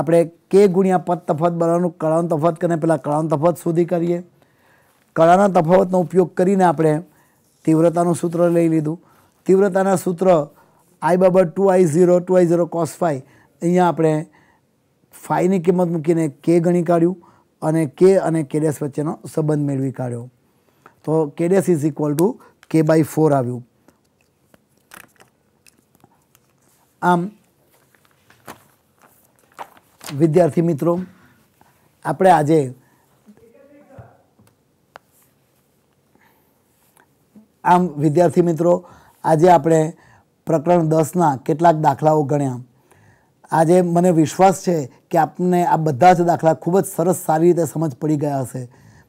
આપણે કે ગુણ્યા પદ તફત બરાબર કળાનો તફત કરીને પહેલાં કળાનો તફત શોધી કરીએ કળાના તફાવતનો ઉપયોગ કરીને આપણે તીવ્રતાનું સૂત્ર લઈ લીધું તીવ્રતાના સૂત્ર આઈ બબર two I zero two I zero cos phi અહીંયા આપણે ફાઈની કિંમત મૂકીને કે ગણી કાઢ્યું અને કે અને કેડેસ વચ્ચેનો સંબંધ મેળવી કાઢ્યો તો K dash is equal to K by four આવ્યું આમ વિદ્યાર્થી મિત્રો આપણે આજે આમ વિદ્યાર્થી મિત્રો આજે આપણે પ્રકરણ દસના કેટલાક દાખલાઓ ગણ્યા આજે મને વિશ્વાસ છે કે આપને આ બધા જ દાખલા ખૂબ જ સરસ સારી રીતે સમજ પડી ગયા હશે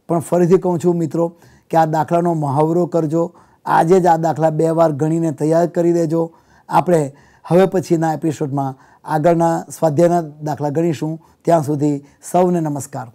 પણ ફરીથી કહું છું મિત્રો કે આ દાખલાનો મહાવરો કરજો આજે જ આ દાખલા બે વાર ગણીને તૈયાર કરી દેજો આપણે હવે પછીના એપિસોડમાં આગળના સ્વાધ્યાયના દાખલા ગણીશું ત્યાં સુધી સૌને નમસ્કાર